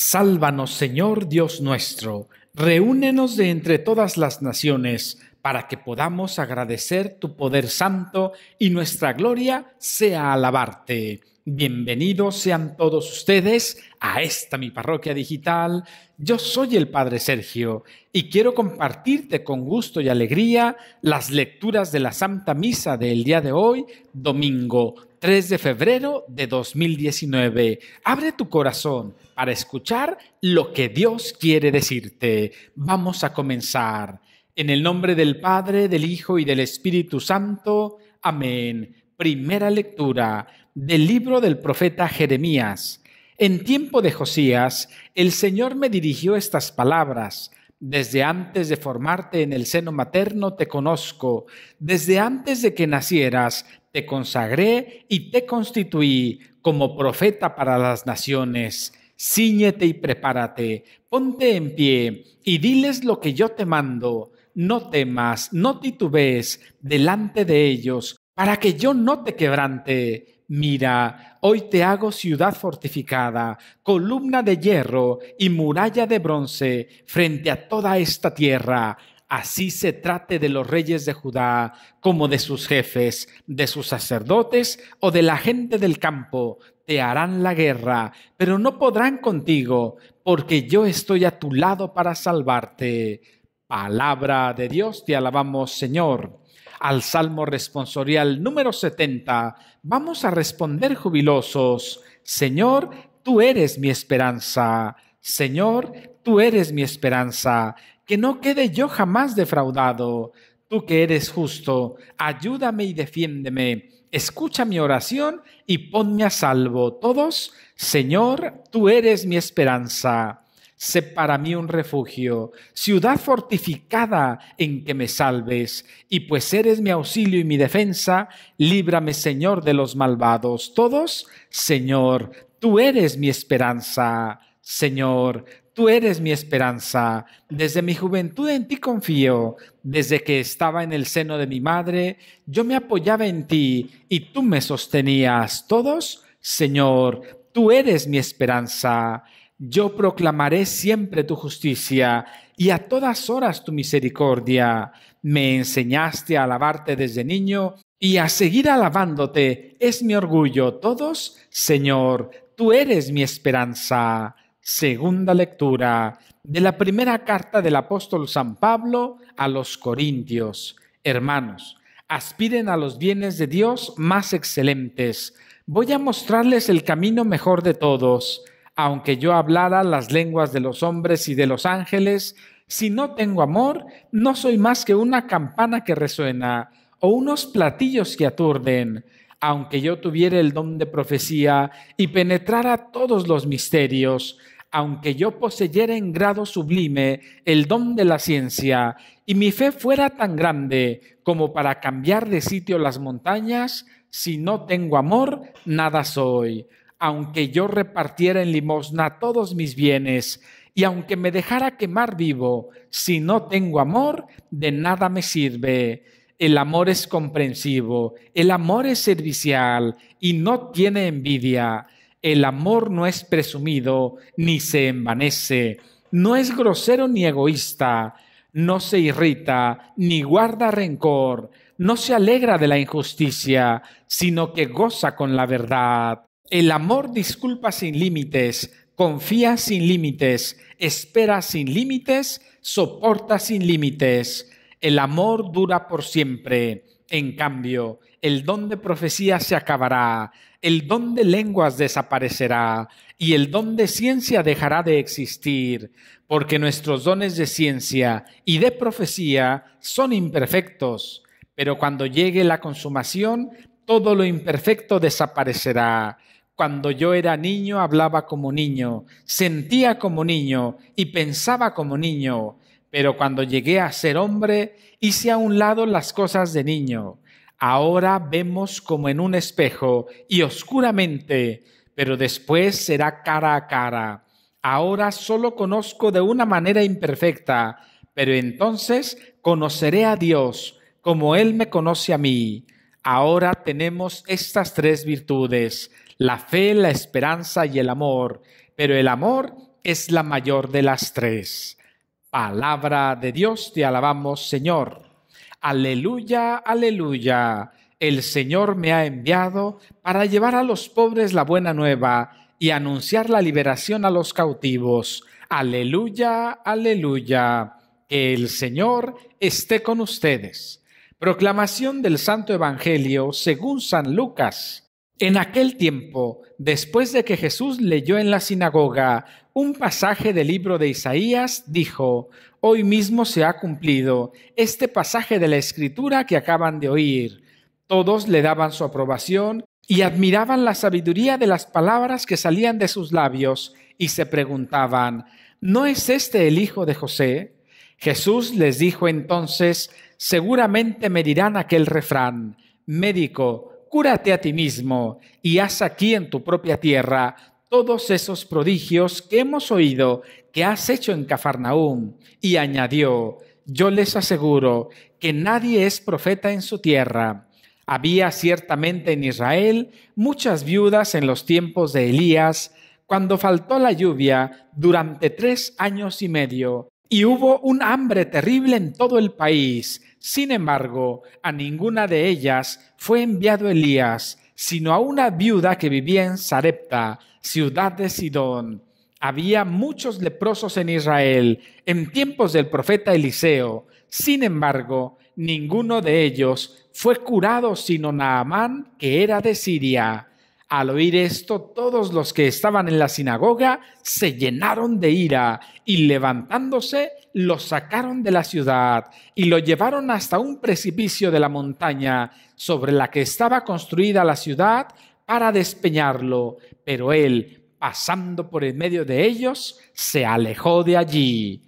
Sálvanos, Señor Dios nuestro, reúnenos de entre todas las naciones, para que podamos agradecer tu poder santo y nuestra gloria sea alabarte. Bienvenidos sean todos ustedes a esta mi parroquia digital. Yo soy el Padre Sergio y quiero compartirte con gusto y alegría las lecturas de la Santa Misa del día de hoy, domingo 3 de febrero de 2019. Abre tu corazón para escuchar lo que Dios quiere decirte. Vamos a comenzar. En el nombre del Padre, del Hijo y del Espíritu Santo. Amén. Primera lectura del libro del profeta Jeremías. En tiempo de Josías, el Señor me dirigió estas palabras. Desde antes de formarte en el seno materno te conozco, desde antes de que nacieras te consagré y te constituí como profeta para las naciones. Cíñete y prepárate, ponte en pie y diles lo que yo te mando. No temas, no titubes delante de ellos, para que yo no te quebrante Mira, hoy te hago ciudad fortificada, columna de hierro y muralla de bronce frente a toda esta tierra. Así se trate de los reyes de Judá, como de sus jefes, de sus sacerdotes o de la gente del campo. Te harán la guerra, pero no podrán contigo, porque yo estoy a tu lado para salvarte. Palabra de Dios, te alabamos, Señor al Salmo responsorial número 70, vamos a responder jubilosos, Señor, tú eres mi esperanza, Señor, tú eres mi esperanza, que no quede yo jamás defraudado. Tú que eres justo, ayúdame y defiéndeme. Escucha mi oración y ponme a salvo. Todos, Señor, tú eres mi esperanza sé para mí un refugio, ciudad fortificada en que me salves, y pues eres mi auxilio y mi defensa, líbrame Señor de los malvados. Todos, Señor, tú eres mi esperanza, Señor, tú eres mi esperanza. Desde mi juventud en ti confío, desde que estaba en el seno de mi madre, yo me apoyaba en ti y tú me sostenías. Todos, Señor, tú eres mi esperanza. Yo proclamaré siempre tu justicia y a todas horas tu misericordia. Me enseñaste a alabarte desde niño y a seguir alabándote es mi orgullo. Todos, Señor, tú eres mi esperanza. Segunda lectura de la primera carta del apóstol San Pablo a los Corintios. Hermanos, aspiren a los bienes de Dios más excelentes. Voy a mostrarles el camino mejor de todos aunque yo hablara las lenguas de los hombres y de los ángeles, si no tengo amor, no soy más que una campana que resuena o unos platillos que aturden. Aunque yo tuviera el don de profecía y penetrara todos los misterios, aunque yo poseyera en grado sublime el don de la ciencia y mi fe fuera tan grande como para cambiar de sitio las montañas, si no tengo amor, nada soy aunque yo repartiera en limosna todos mis bienes, y aunque me dejara quemar vivo, si no tengo amor, de nada me sirve. El amor es comprensivo, el amor es servicial y no tiene envidia. El amor no es presumido ni se envanece, no es grosero ni egoísta, no se irrita ni guarda rencor, no se alegra de la injusticia, sino que goza con la verdad el amor disculpa sin límites, confía sin límites, espera sin límites, soporta sin límites. El amor dura por siempre. En cambio, el don de profecía se acabará, el don de lenguas desaparecerá y el don de ciencia dejará de existir, porque nuestros dones de ciencia y de profecía son imperfectos, pero cuando llegue la consumación, todo lo imperfecto desaparecerá. Cuando yo era niño hablaba como niño, sentía como niño y pensaba como niño, pero cuando llegué a ser hombre hice a un lado las cosas de niño. Ahora vemos como en un espejo y oscuramente, pero después será cara a cara. Ahora solo conozco de una manera imperfecta, pero entonces conoceré a Dios como Él me conoce a mí. Ahora tenemos estas tres virtudes, la fe, la esperanza y el amor, pero el amor es la mayor de las tres. Palabra de Dios, te alabamos Señor. Aleluya, aleluya. El Señor me ha enviado para llevar a los pobres la buena nueva y anunciar la liberación a los cautivos. Aleluya, aleluya. Que el Señor esté con ustedes. Proclamación del Santo Evangelio según San Lucas. En aquel tiempo, después de que Jesús leyó en la sinagoga un pasaje del libro de Isaías, dijo, Hoy mismo se ha cumplido este pasaje de la escritura que acaban de oír. Todos le daban su aprobación y admiraban la sabiduría de las palabras que salían de sus labios y se preguntaban, ¿no es este el hijo de José? Jesús les dijo entonces, seguramente me dirán aquel refrán, médico, cúrate a ti mismo y haz aquí en tu propia tierra todos esos prodigios que hemos oído que has hecho en Cafarnaúm. Y añadió, yo les aseguro que nadie es profeta en su tierra. Había ciertamente en Israel muchas viudas en los tiempos de Elías, cuando faltó la lluvia durante tres años y medio, y hubo un hambre terrible en todo el país sin embargo, a ninguna de ellas fue enviado Elías, sino a una viuda que vivía en Sarepta, ciudad de Sidón. Había muchos leprosos en Israel en tiempos del profeta Eliseo. Sin embargo, ninguno de ellos fue curado sino Naamán, que era de Siria. Al oír esto, todos los que estaban en la sinagoga se llenaron de ira y levantándose lo sacaron de la ciudad y lo llevaron hasta un precipicio de la montaña sobre la que estaba construida la ciudad para despeñarlo. Pero él, pasando por el medio de ellos, se alejó de allí.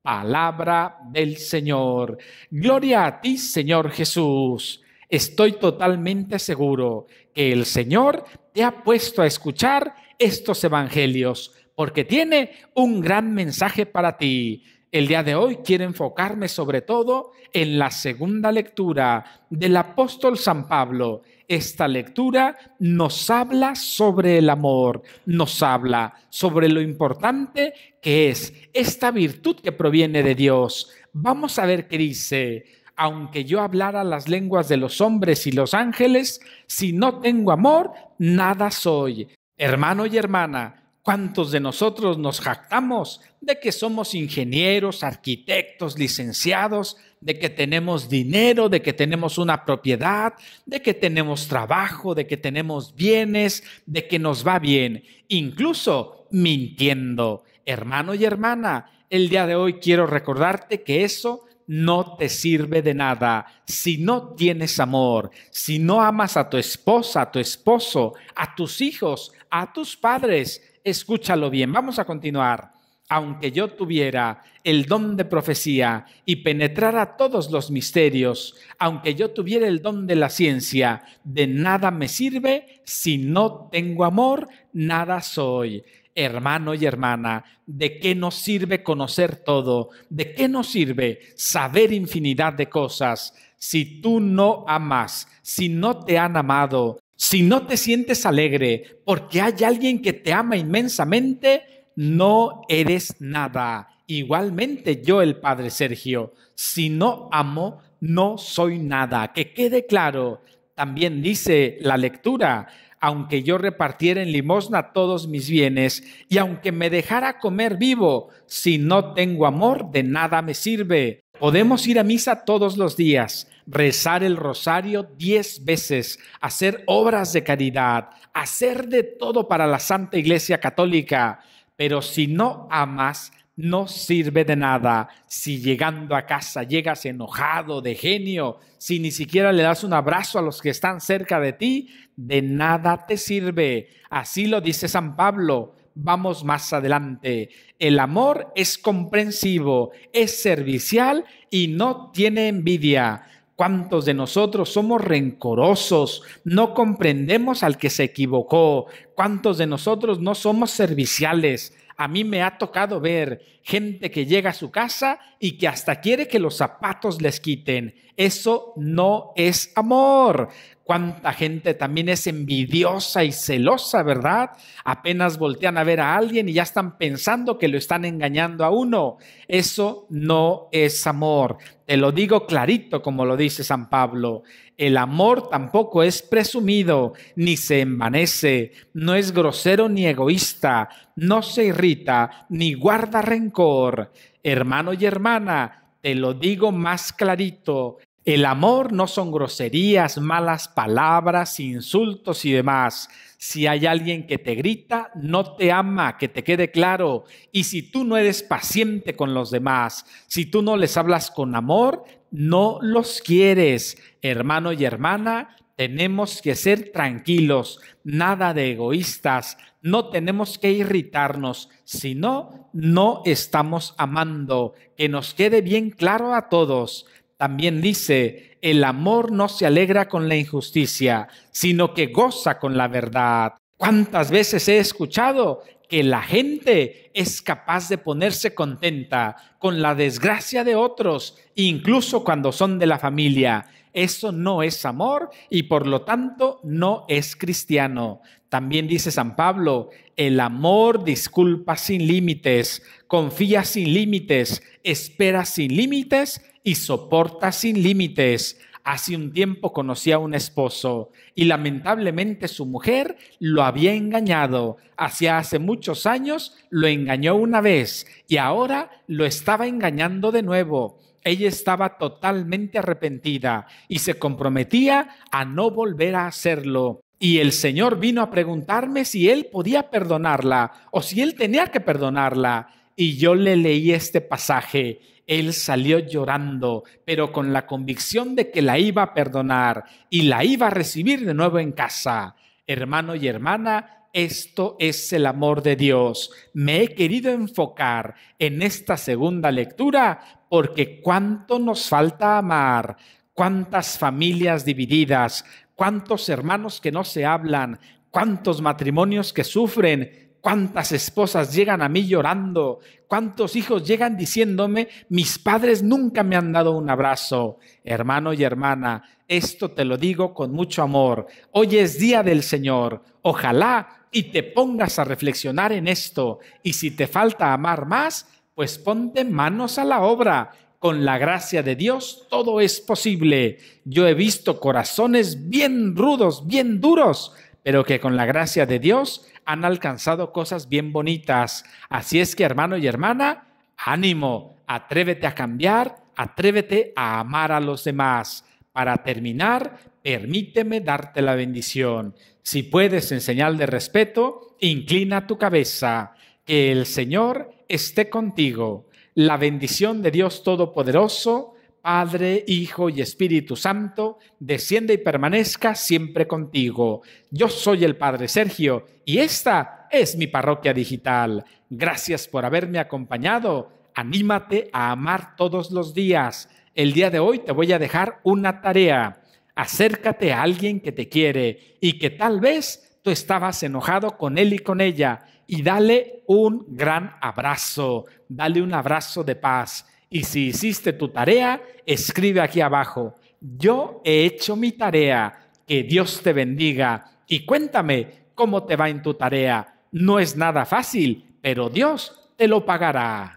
Palabra del Señor. Gloria a ti, Señor Jesús. Estoy totalmente seguro que el Señor te ha puesto a escuchar estos evangelios, porque tiene un gran mensaje para ti. El día de hoy quiero enfocarme sobre todo en la segunda lectura del apóstol San Pablo. Esta lectura nos habla sobre el amor, nos habla sobre lo importante que es esta virtud que proviene de Dios. Vamos a ver qué dice aunque yo hablara las lenguas de los hombres y los ángeles, si no tengo amor, nada soy. Hermano y hermana, ¿Cuántos de nosotros nos jactamos de que somos ingenieros, arquitectos, licenciados, de que tenemos dinero, de que tenemos una propiedad, de que tenemos trabajo, de que tenemos bienes, de que nos va bien, incluso mintiendo? Hermano y hermana, el día de hoy quiero recordarte que eso no te sirve de nada si no tienes amor, si no amas a tu esposa, a tu esposo, a tus hijos, a tus padres. Escúchalo bien, vamos a continuar. Aunque yo tuviera el don de profecía y penetrara todos los misterios, aunque yo tuviera el don de la ciencia, de nada me sirve si no tengo amor, nada soy hermano y hermana, de qué nos sirve conocer todo, de qué nos sirve saber infinidad de cosas si tú no amas, si no te han amado, si no te sientes alegre porque hay alguien que te ama inmensamente, no eres nada. Igualmente yo, el Padre Sergio, si no amo, no soy nada. Que quede claro, también dice la lectura, aunque yo repartiera en limosna todos mis bienes, y aunque me dejara comer vivo, si no tengo amor, de nada me sirve. Podemos ir a misa todos los días, rezar el rosario diez veces, hacer obras de caridad, hacer de todo para la Santa Iglesia Católica, pero si no amas, no sirve de nada si llegando a casa llegas enojado, de genio, si ni siquiera le das un abrazo a los que están cerca de ti, de nada te sirve. Así lo dice San Pablo. Vamos más adelante. El amor es comprensivo, es servicial y no tiene envidia. ¿Cuántos de nosotros somos rencorosos? No comprendemos al que se equivocó. ¿Cuántos de nosotros no somos serviciales? A mí me ha tocado ver gente que llega a su casa y que hasta quiere que los zapatos les quiten. Eso no es amor cuánta gente también es envidiosa y celosa, ¿verdad? Apenas voltean a ver a alguien y ya están pensando que lo están engañando a uno. Eso no es amor. Te lo digo clarito como lo dice San Pablo. El amor tampoco es presumido, ni se envanece, no es grosero ni egoísta, no se irrita, ni guarda rencor. Hermano y hermana, te lo digo más clarito, el amor no son groserías, malas palabras, insultos y demás. Si hay alguien que te grita, no te ama, que te quede claro. Y si tú no eres paciente con los demás, si tú no les hablas con amor, no los quieres. Hermano y hermana, tenemos que ser tranquilos, nada de egoístas, no tenemos que irritarnos, si no, no estamos amando. Que nos quede bien claro a todos también dice, el amor no se alegra con la injusticia, sino que goza con la verdad. ¿Cuántas veces he escuchado que la gente es capaz de ponerse contenta con la desgracia de otros, incluso cuando son de la familia? Eso no es amor y por lo tanto no es cristiano. También dice San Pablo, el amor disculpa sin límites, confía sin límites, espera sin límites y soporta sin límites. Hace un tiempo conocí a un esposo y lamentablemente su mujer lo había engañado. Hacía hace muchos años lo engañó una vez y ahora lo estaba engañando de nuevo. Ella estaba totalmente arrepentida y se comprometía a no volver a hacerlo. Y el Señor vino a preguntarme si él podía perdonarla o si él tenía que perdonarla y yo le leí este pasaje, él salió llorando, pero con la convicción de que la iba a perdonar y la iba a recibir de nuevo en casa. Hermano y hermana, esto es el amor de Dios. Me he querido enfocar en esta segunda lectura porque cuánto nos falta amar, cuántas familias divididas, cuántos hermanos que no se hablan, cuántos matrimonios que sufren, ¿Cuántas esposas llegan a mí llorando? ¿Cuántos hijos llegan diciéndome, mis padres nunca me han dado un abrazo? Hermano y hermana, esto te lo digo con mucho amor. Hoy es día del Señor. Ojalá y te pongas a reflexionar en esto. Y si te falta amar más, pues ponte manos a la obra. Con la gracia de Dios todo es posible. Yo he visto corazones bien rudos, bien duros, pero que con la gracia de Dios han alcanzado cosas bien bonitas. Así es que, hermano y hermana, ánimo, atrévete a cambiar, atrévete a amar a los demás. Para terminar, permíteme darte la bendición. Si puedes, en señal de respeto, inclina tu cabeza. Que el Señor esté contigo. La bendición de Dios Todopoderoso, Padre, Hijo y Espíritu Santo, desciende y permanezca siempre contigo. Yo soy el Padre Sergio y esta es mi parroquia digital. Gracias por haberme acompañado. Anímate a amar todos los días. El día de hoy te voy a dejar una tarea. Acércate a alguien que te quiere y que tal vez tú estabas enojado con él y con ella y dale un gran abrazo. Dale un abrazo de paz y si hiciste tu tarea, escribe aquí abajo, yo he hecho mi tarea, que Dios te bendiga y cuéntame cómo te va en tu tarea. No es nada fácil, pero Dios te lo pagará.